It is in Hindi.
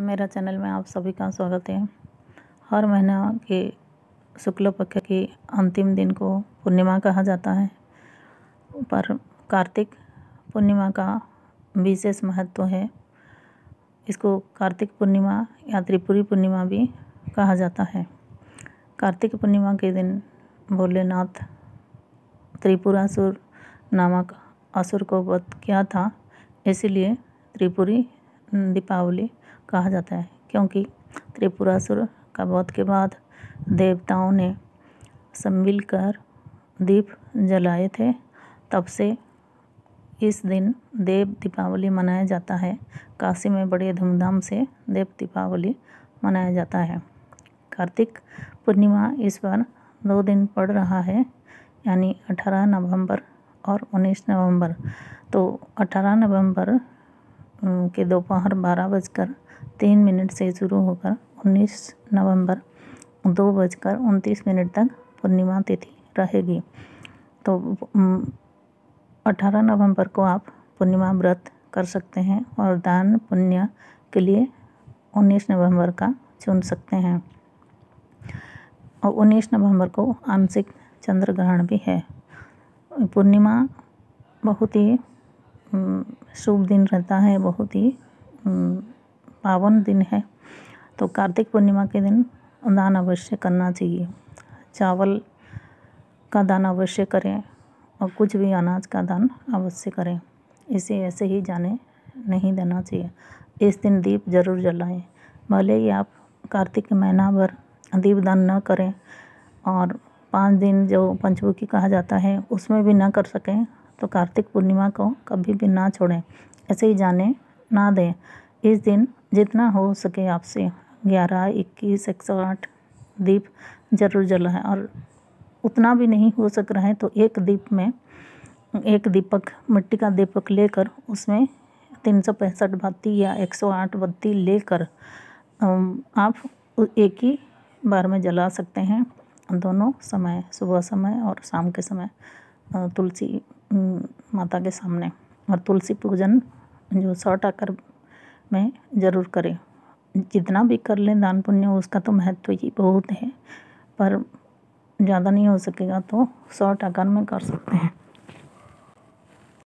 मेरा चैनल में आप सभी का स्वागत है हर महीना के शुक्ल पक्ष के अंतिम दिन को पूर्णिमा कहा जाता है पर कार्तिक पूर्णिमा का विशेष महत्व है इसको कार्तिक पूर्णिमा या त्रिपुरी पूर्णिमा भी कहा जाता है कार्तिक पूर्णिमा के दिन भोलेनाथ त्रिपुरासुर नामक असुर को वध किया था इसलिए त्रिपुरी दीपावली कहा जाता है क्योंकि त्रिपुरासुर का वध के बाद देवताओं ने सम्मिल कर दीप जलाए थे तब से इस दिन देव दीपावली मनाया जाता है काशी में बड़े धूमधाम से देव दीपावली मनाया जाता है कार्तिक पूर्णिमा इस बार दो दिन पड़ रहा है यानी अठारह नवंबर और उन्नीस नवंबर तो अठारह नवंबर के दोपहर बारह बजकर तीन मिनट से शुरू होकर उन्नीस नवंबर दो बजकर उनतीस मिनट तक पूर्णिमा तिथि रहेगी तो अठारह नवंबर को आप पूर्णिमा व्रत कर सकते हैं और दान पुण्य के लिए उन्नीस नवंबर का चुन सकते हैं और उन्नीस नवंबर को आंशिक चंद्र ग्रहण भी है पूर्णिमा बहुत ही शुभ दिन रहता है बहुत ही पावन दिन है तो कार्तिक पूर्णिमा के दिन दान अवश्य करना चाहिए चावल का दान अवश्य करें और कुछ भी अनाज का दान अवश्य करें इसे ऐसे ही जाने नहीं देना चाहिए इस दिन दीप जरूर जलाएं भले ही आप कार्तिक महीना भर दीप दान न करें और पाँच दिन जो पंचमुखी कहा जाता है उसमें भी ना कर सकें तो कार्तिक पूर्णिमा को कभी भी ना छोड़ें ऐसे ही जाने ना दें इस दिन जितना हो सके आपसे ग्यारह इक्कीस एक सौ आठ दीप जरूर जलाएं और उतना भी नहीं हो सक रहा है तो एक दीप में एक दीपक मिट्टी का दीपक लेकर उसमें तीन सौ पैंसठ बत्ती या एक सौ आठ बत्ती लेकर आप एक ही बार में जला सकते हैं दोनों समय सुबह समय और शाम के समय तुलसी माता के सामने और तुलसी पूजन जो सौ आकर में ज़रूर करें जितना भी कर लें दान पुण्य उसका तो महत्व ही बहुत है पर ज़्यादा नहीं हो सकेगा तो सौ आकार में कर सकते हैं